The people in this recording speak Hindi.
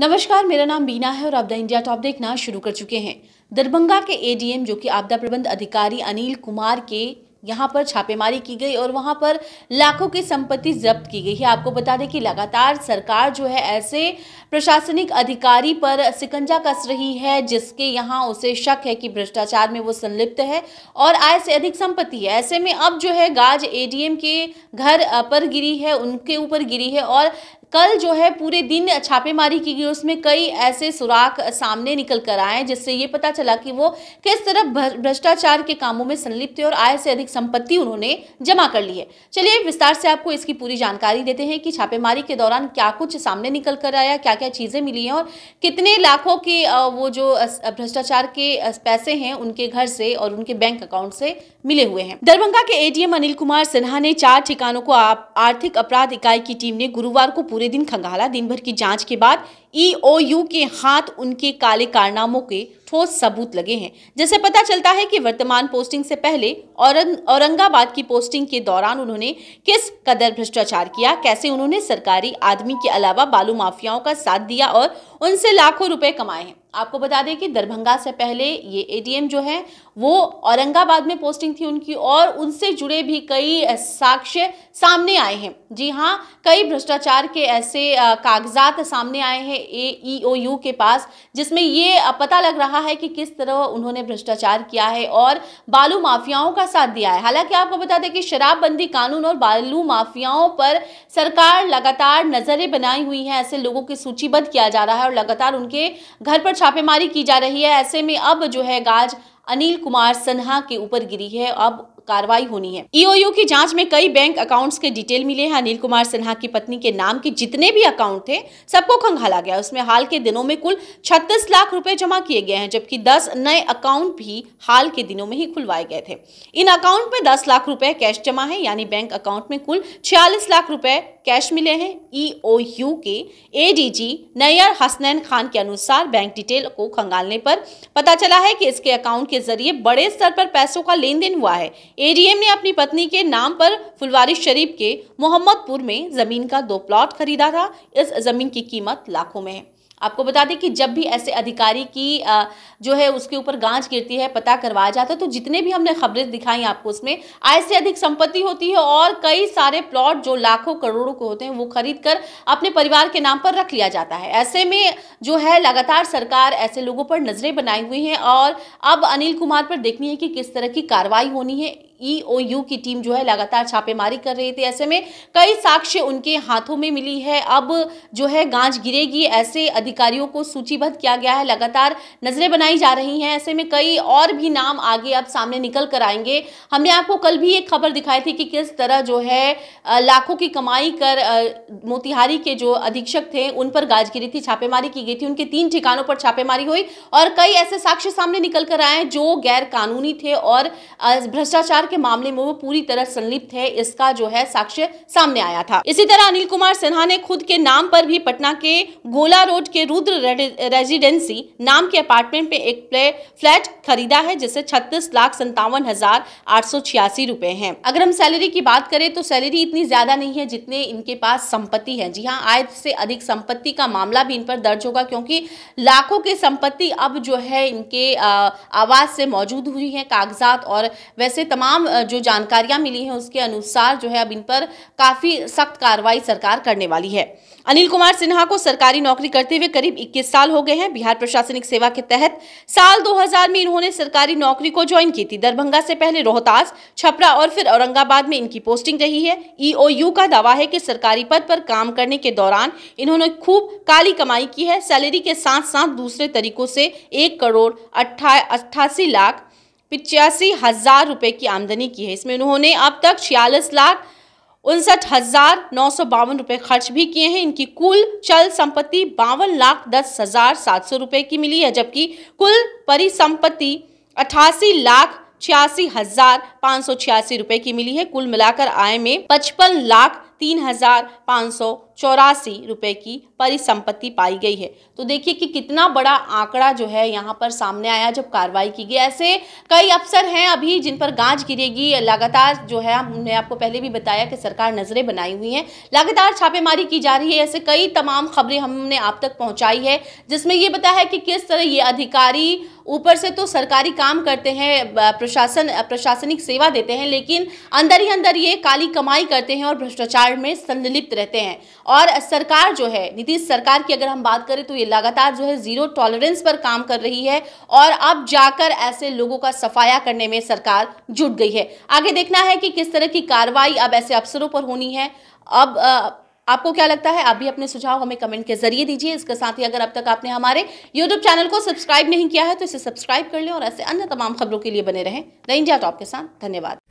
नमस्कार मेरा नाम बीना है और आप द इंडिया टॉप देखना शुरू कर चुके हैं दरभंगा के एडीएम जो कि आपदा प्रबंध अधिकारी अनिल कुमार के यहाँ पर छापेमारी की गई और वहाँ पर लाखों की संपत्ति जब्त की गई है आपको बता दें कि लगातार सरकार जो है ऐसे प्रशासनिक अधिकारी पर सिकंजा कस रही है जिसके यहाँ उसे शक है कि भ्रष्टाचार में वो संलिप्त है और आय से अधिक संपत्ति है ऐसे में अब जो है गाज एडीएम के घर पर गिरी है उनके ऊपर गिरी है और कल जो है पूरे दिन छापेमारी की गई उसमें कई ऐसे सुराख सामने निकल कर आए जिससे ये पता चला कि वो किस तरह भ्रष्टाचार के कामों में संलिप्त थे और आय से अधिक संपत्ति उन्होंने जमा कर ली है चलिए विस्तार से आपको इसकी पूरी जानकारी देते हैं कि छापेमारी के दौरान क्या कुछ सामने निकल कर आया क्या क्या चीज़ें मिली हैं और कितने लाखों के वो जो भ्रष्टाचार के पैसे हैं उनके घर से और उनके बैंक अकाउंट से मिले हुए हैं दरभंगा के एडीएम अनिल कुमार सिन्हा ने चार ठिकानों को आर्थिक अपराध इकाई की टीम ने गुरुवार को पूरे दिन खंगाला दिन भर की जांच के बाद ईओयू e के हाथ उनके काले कारनामों के ठोस सबूत लगे हैं जैसे पता चलता है कि वर्तमान पोस्टिंग से पहले औरंगाबाद की पोस्टिंग के दौरान उन्होंने किस कदर भ्रष्टाचार किया कैसे उन्होंने सरकारी आदमी के अलावा बालू माफियाओं का साथ दिया और उनसे लाखों रुपए कमाए हैं आपको बता दें कि दरभंगा से पहले ये एडीएम जो है वो औरंगाबाद में पोस्टिंग थी उनकी और उनसे जुड़े भी कई साक्ष्य सामने आए हैं जी हाँ कई भ्रष्टाचार के ऐसे कागजात सामने आए हैं ए ई ओ यू के पास जिसमें ये पता लग रहा है कि किस तरह उन्होंने भ्रष्टाचार किया है और बालू माफियाओं का साथ दिया है हालांकि आपको बता दें कि शराबबंदी कानून और बालू माफियाओं पर सरकार लगातार नज़रें बनाई हुई है ऐसे लोगों की सूचीबद्ध किया जा रहा है और लगातार उनके घर पर छापेमारी की जा रही है ऐसे में अब जो है गाज अनिल कुमार सिन्हा के ऊपर गिरी है अब कार्रवाई होनी है ईओयू e की जांच में कई बैंक अकाउंट्स के डिटेल मिले हैं अनिल कुमार सिन्हा की पत्नी के नाम के जितने भी अकाउंट थे सबको खंगाला गया उसमें हाल के दिनों में कुल छत्तीस लाख रुपए जमा किए गए हैं जबकि दस नए अकाउंट भी हाल के दिनों में ही खुलवाए गए थे इन अकाउंट में दस लाख रुपए कैश जमा है यानी बैंक अकाउंट में कुल छियालीस लाख रुपए कैश मिले हैं ईओयू e के एडीजी नैयर हसनैन खान के अनुसार बैंक डिटेल को खंगालने पर पता चला है कि इसके अकाउंट के जरिए बड़े स्तर पर पैसों का लेन देन हुआ है एडीएम ने अपनी पत्नी के नाम पर फुलवारी शरीफ के मोहम्मदपुर में जमीन का दो प्लॉट खरीदा था इस जमीन की कीमत लाखों में है आपको बता दें कि जब भी ऐसे अधिकारी की जो है उसके ऊपर गांज गिरती है पता करवाया जाता है तो जितने भी हमने खबरें दिखाई आपको उसमें आय से अधिक संपत्ति होती है और कई सारे प्लॉट जो लाखों करोड़ों के होते हैं वो खरीद कर अपने परिवार के नाम पर रख लिया जाता है ऐसे में जो है लगातार सरकार ऐसे लोगों पर नजरें बनाई हुई है और अब अनिल कुमार पर देखनी है कि किस तरह की कार्रवाई होनी है ईओयू e की टीम जो है लगातार छापेमारी कर रही थी ऐसे में कई साक्ष्य उनके हाथों में मिली है अब जो है गांज गिरेगी ऐसे अधिकारियों को सूचीबद्ध किया गया है लगातार नजरें बनाई जा रही हैं ऐसे में कई और भी नाम आगे अब सामने निकल कर आएंगे हमने आपको कल भी एक खबर दिखाई थी कि किस तरह जो है लाखों की कमाई कर मोतिहारी के जो अधीक्षक थे उन पर गाज गिरी थी छापेमारी की गई थी उनके तीन ठिकानों पर छापेमारी हुई और कई ऐसे साक्ष्य सामने निकल कर आए जो गैर कानूनी थे और भ्रष्टाचार दुष्प्रचार के मामले में वो पूरी तरह संलिप्त है इसका जो है साक्ष्य सामने आया था इसी तरह अनिल कुमार सिन्हा ने खुद के नाम पर भी पटना के गोला रोड के रुद्र रेजिडेंसी नाम के अपार्टमेंट में एक फ्लैट खरीदा है जिसे छत्तीस लाख संतावन हजार आठ सौ छियासी रुपए है अगर हम सैलरी की बात करें तो सैलरी इतनी ज्यादा नहीं है जितने इनके पास संपत्ति है जी हाँ आय से अधिक संपत्ति का मामला भी इन पर दर्ज होगा क्योंकि लाखों की संपत्ति अब जो है इनके आवास से मौजूद हुई है कागजात और वैसे तमाम तमाम जो जानकारियां मिली हैं उसके अनुसार जो है अब इन पर काफ़ी सख्त कार्रवाई सरकार करने वाली है अनिल कुमार सिन्हा को सरकारी नौकरी करते हुए करीब 21 साल हो गए हैं बिहार प्रशासनिक सेवा के तहत साल 2000 में इन्होंने सरकारी नौकरी को ज्वाइन की थी दरभंगा से पहले रोहतास छपरा और फिर औरंगाबाद में इनकी पोस्टिंग रही है ईओयू का दावा है कि सरकारी पद पर काम करने के दौरान इन्होंने खूब काली कमाई की है सैलरी के साथ साथ दूसरे तरीकों से एक करोड़ अट्ठा लाख पिचासी हज़ार रुपये की आमदनी की है इसमें उन्होंने अब तक छियालीस लाख उनसठ हज़ार नौ सौ बावन रुपये खर्च भी किए हैं इनकी कुल चल संपत्ति बावन लाख दस हज़ार सात सौ रुपये की मिली है जबकि कुल परिसंपत्ति अठासी लाख छियासी हजार पाँच सौ छियासी रुपए की मिली है कुल मिलाकर आय में पचपन लाख तीन हज़ार पाँच सौ चौरासी रुपये की परिसंपत्ति पाई गई है तो देखिए कि कितना बड़ा आंकड़ा जो है यहाँ पर सामने आया जब कार्रवाई की गई ऐसे कई अफसर हैं अभी जिन पर गांज गिरेगी लगातार जो है हमने आपको पहले भी बताया कि सरकार नज़रें बनाई हुई हैं लगातार छापेमारी की जा रही है ऐसे कई तमाम खबरें हमने आप तक पहुँचाई है जिसमें ये बताया कि किस तरह ये अधिकारी ऊपर से तो सरकारी काम करते हैं प्रशासन प्रशासनिक सेवा देते हैं लेकिन अंदर ही अंदर ये काली कमाई करते हैं और भ्रष्टाचार जुगाड़ में संलिप्त रहते हैं और सरकार जो है नीतीश सरकार की अगर हम बात करें तो ये लगातार जो है जीरो टॉलरेंस पर काम कर रही है और अब जाकर ऐसे लोगों का सफाया करने में सरकार जुट गई है आगे देखना है कि किस तरह की कार्रवाई अब ऐसे अफसरों पर होनी है अब आ, आपको क्या लगता है आप भी अपने सुझाव हमें कमेंट के जरिए दीजिए इसके साथ ही अगर अब तक आपने हमारे यूट्यूब चैनल को सब्सक्राइब नहीं किया है तो इसे सब्सक्राइब कर लें और ऐसे अन्य तमाम खबरों के लिए बने रहें नई इंडिया टॉप के साथ धन्यवाद